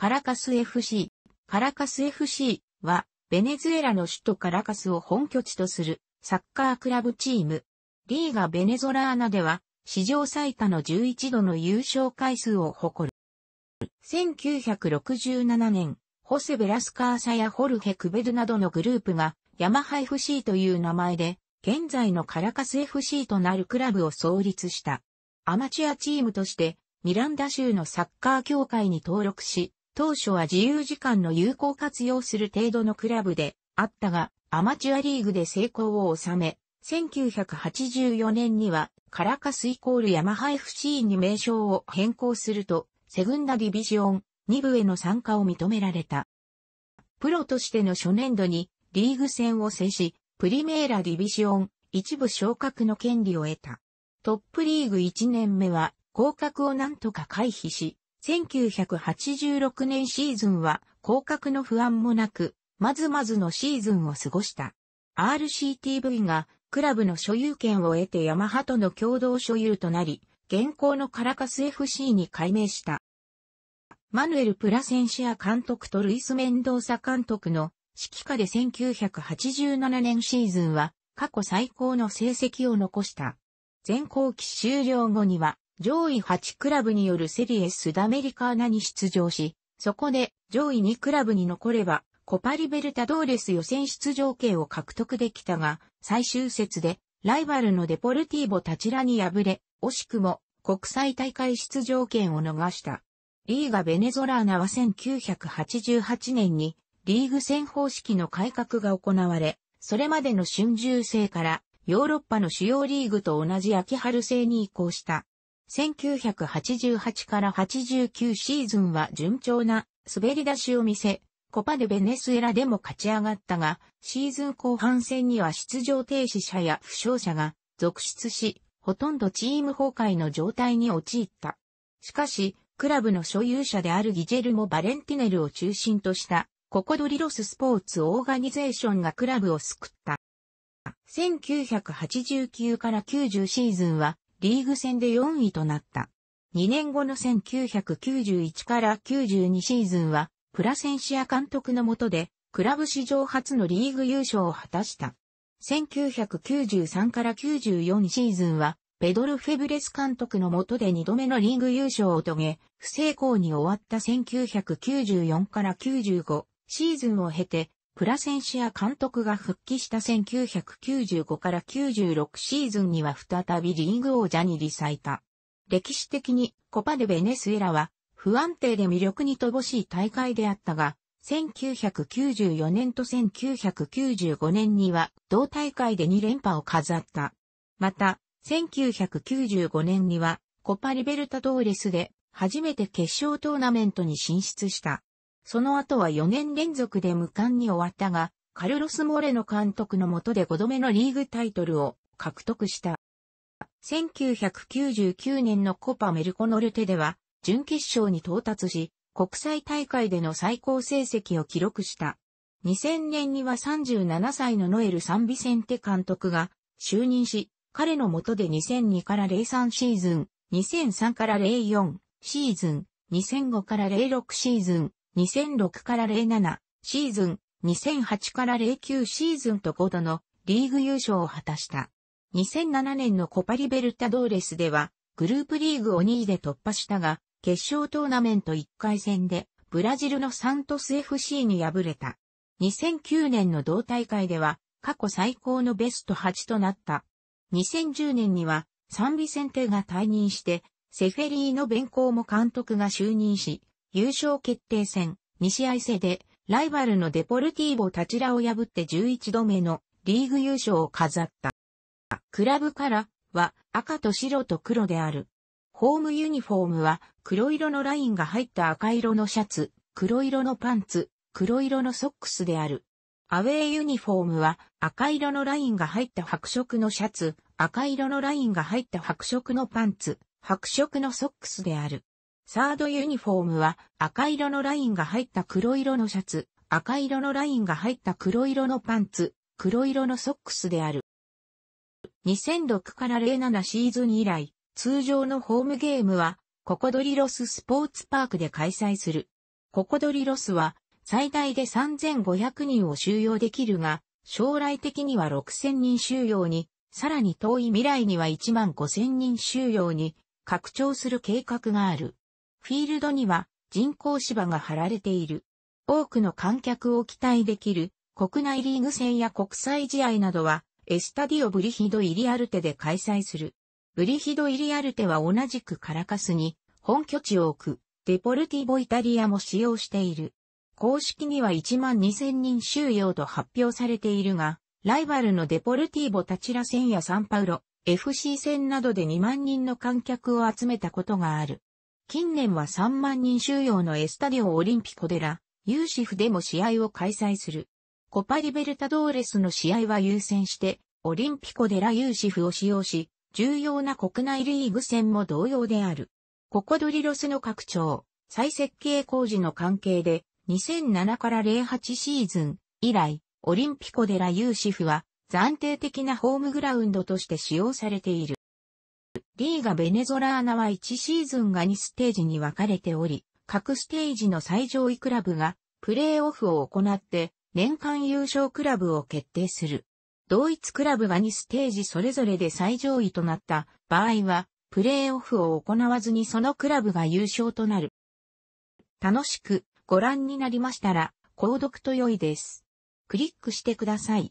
カラカス FC。カラカス FC は、ベネズエラの首都カラカスを本拠地とするサッカークラブチーム。リーガ・ベネゾラーナでは、史上最多の11度の優勝回数を誇る。1967年、ホセ・ベラスカーサやホルヘ・クベルなどのグループが、ヤマハ FC という名前で、現在のカラカス FC となるクラブを創立した。アマチュアチームとして、ミランダ州のサッカー協会に登録し、当初は自由時間の有効活用する程度のクラブであったが、アマチュアリーグで成功を収め、1984年にはカラカスイコールヤマハ FC に名称を変更すると、セグンダディビジオン2部への参加を認められた。プロとしての初年度にリーグ戦を制し、プリメーラディビジオン一部昇格の権利を得た。トップリーグ1年目は降格をなんとか回避し、1986年シーズンは降格の不安もなく、まずまずのシーズンを過ごした。RCTV がクラブの所有権を得てヤマハとの共同所有となり、現行のカラカス FC に改名した。マヌエル・プラセンシア監督とルイス・メンドーサ監督の指揮下で1987年シーズンは過去最高の成績を残した。全後期終了後には上位8クラブによるセリエスダメリカーナに出場し、そこで上位2クラブに残れば、コパリベルタドーレス予選出場権を獲得できたが、最終節で、ライバルのデポルティーボタチラに敗れ、惜しくも国際大会出場権を逃した。リーガ・ベネゾラーナは1988年にリーグ戦方式の改革が行われ、それまでの春秋制からヨーロッパの主要リーグと同じ秋春制に移行した。1988から89シーズンは順調な滑り出しを見せ、コパでベネスエラでも勝ち上がったが、シーズン後半戦には出場停止者や負傷者が続出し、ほとんどチーム崩壊の状態に陥った。しかし、クラブの所有者であるギジェルもバレンティネルを中心とした、ココドリロススポーツオーガニゼーションがクラブを救った。1989から90シーズンはリーグ戦で4位となった。2年後の1991から92シーズンは、プラセンシア監督の下で、クラブ史上初のリーグ優勝を果たした。1993から94シーズンは、ペドル・フェブレス監督の下で2度目のリーグ優勝を遂げ、不成功に終わった1994から95シーズンを経て、プラセンシア監督が復帰した1995から96シーズンには再びリーグ王者に利イタ。歴史的にコパデ・ベネスエラは不安定で魅力に乏しい大会であったが、1994年と1995年には同大会で2連覇を飾った。また、1995年にはコパリベルタドーレスで初めて決勝トーナメントに進出した。その後は4年連続で無冠に終わったが、カルロス・モレノ監督の下で5度目のリーグタイトルを獲得した。1999年のコパ・メルコノルテでは、準決勝に到達し、国際大会での最高成績を記録した。2000年には37歳のノエル・サンビセンテ監督が就任し、彼の下で2002から03シーズン、2003から04シーズン、2005から06シーズン、2006から07シーズン、2008から09シーズンと5度のリーグ優勝を果たした。2007年のコパリベルタドーレスでは、グループリーグを2位で突破したが、決勝トーナメント1回戦で、ブラジルのサントス FC に敗れた。2009年の同大会では、過去最高のベスト8となった。2010年には、サンビセンテが退任して、セフェリーの弁行も監督が就任し、優勝決定戦、2試合制で、ライバルのデポルティーボ・タチラを破って11度目のリーグ優勝を飾った。クラブカラーは赤と白と黒である。ホームユニフォームは黒色のラインが入った赤色のシャツ、黒色のパンツ、黒色のソックスである。アウェイユニフォームは赤色のラインが入った白色のシャツ、赤色のラインが入った白色のパンツ、白色のソックスである。サードユニフォームは赤色のラインが入った黒色のシャツ、赤色のラインが入った黒色のパンツ、黒色のソックスである。2006から07シーズン以来、通常のホームゲームは、ココドリロススポーツパークで開催する。ココドリロスは、最大で3500人を収容できるが、将来的には6000人収容に、さらに遠い未来には1万5000人収容に、拡張する計画がある。フィールドには人工芝が張られている。多くの観客を期待できる国内リーグ戦や国際試合などはエスタディオブリヒドイリアルテで開催する。ブリヒドイリアルテは同じくカラカスに本拠地を置くデポルティボイタリアも使用している。公式には1万2000人収容と発表されているが、ライバルのデポルティボタチラ戦やサンパウロ、FC 戦などで2万人の観客を集めたことがある。近年は3万人収容のエスタディオオリンピコデラ、ユーシフでも試合を開催する。コパリベルタドーレスの試合は優先して、オリンピコデラユーシフを使用し、重要な国内リーグ戦も同様である。ココドリロスの拡張、再設計工事の関係で、2007から08シーズン以来、オリンピコデラユーシフは暫定的なホームグラウンドとして使用されている。リーガ・ベネゾラーナは1シーズンが2ステージに分かれており、各ステージの最上位クラブがプレーオフを行って年間優勝クラブを決定する。同一クラブが2ステージそれぞれで最上位となった場合は、プレーオフを行わずにそのクラブが優勝となる。楽しくご覧になりましたら、購読と良いです。クリックしてください。